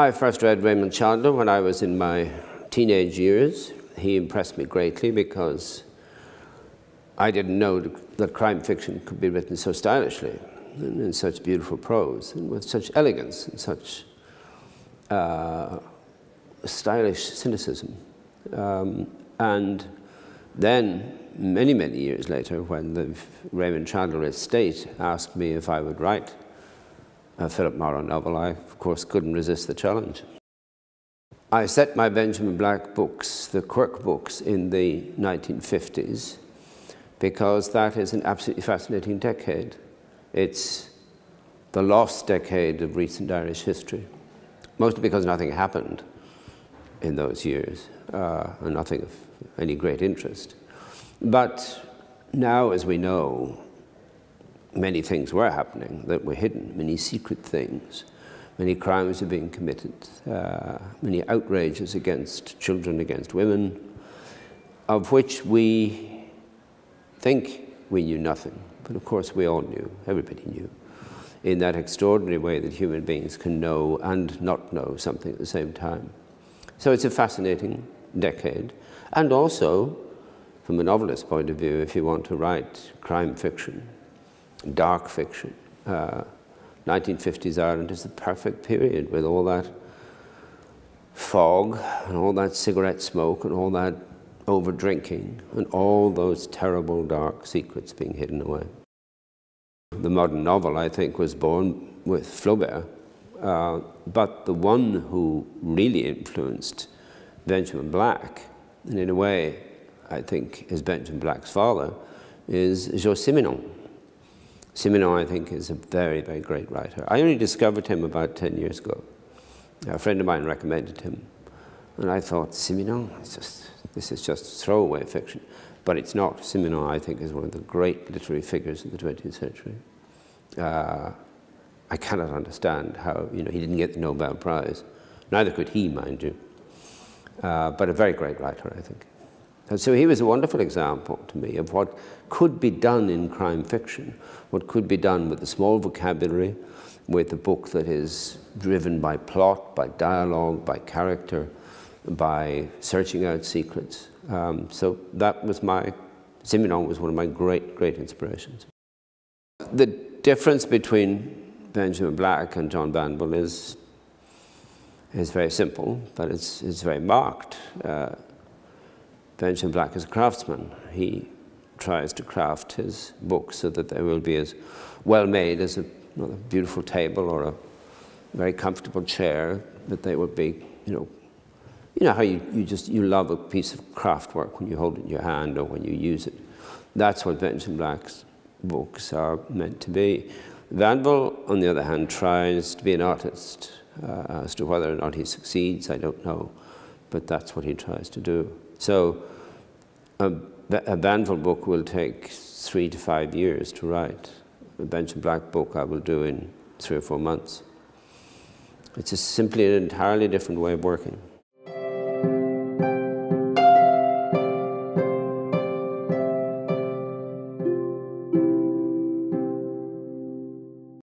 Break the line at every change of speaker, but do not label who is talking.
I first read Raymond Chandler when I was in my teenage years. He impressed me greatly because I didn't know that crime fiction could be written so stylishly and in such beautiful prose and with such elegance and such uh, stylish cynicism. Um, and then, many, many years later, when the Raymond Chandler estate asked me if I would write Philip Morrow novel, I, of course, couldn't resist the challenge. I set my Benjamin Black books, the Quirk books, in the 1950s because that is an absolutely fascinating decade. It's the lost decade of recent Irish history, mostly because nothing happened in those years, uh, and nothing of any great interest. But now, as we know, many things were happening that were hidden, many secret things. Many crimes were being committed, uh, many outrages against children, against women, of which we think we knew nothing. But of course, we all knew, everybody knew, in that extraordinary way that human beings can know and not know something at the same time. So it's a fascinating decade. And also, from a novelist's point of view, if you want to write crime fiction, dark fiction. Uh, 1950s Ireland is the perfect period with all that fog and all that cigarette smoke and all that over drinking and all those terrible dark secrets being hidden away. The modern novel, I think, was born with Flaubert, uh, but the one who really influenced Benjamin Black, and in a way, I think, is Benjamin Black's father, is Georges Simenon. Simenon, I think, is a very, very great writer. I only discovered him about 10 years ago. A friend of mine recommended him. And I thought, just this is just throwaway fiction. But it's not. Simenon, I think, is one of the great literary figures of the 20th century. Uh, I cannot understand how, you know, he didn't get the Nobel Prize. Neither could he, mind you. Uh, but a very great writer, I think. And so he was a wonderful example to me of what could be done in crime fiction, what could be done with a small vocabulary, with a book that is driven by plot, by dialogue, by character, by searching out secrets. Um, so that was my, Simenon was one of my great, great inspirations. The difference between Benjamin Black and John Banville is, is very simple, but it's, it's very marked. Uh, Benjamin Black is a craftsman. He tries to craft his books so that they will be as well made as a, a beautiful table or a very comfortable chair, that they would be, you know, you know how you, you just, you love a piece of craft work when you hold it in your hand or when you use it. That's what Benjamin Black's books are meant to be. Vanville, on the other hand, tries to be an artist. Uh, as to whether or not he succeeds, I don't know, but that's what he tries to do. So a, a Banville book will take three to five years to write. A Bench Black book I will do in three or four months. It's simply an entirely different way of working.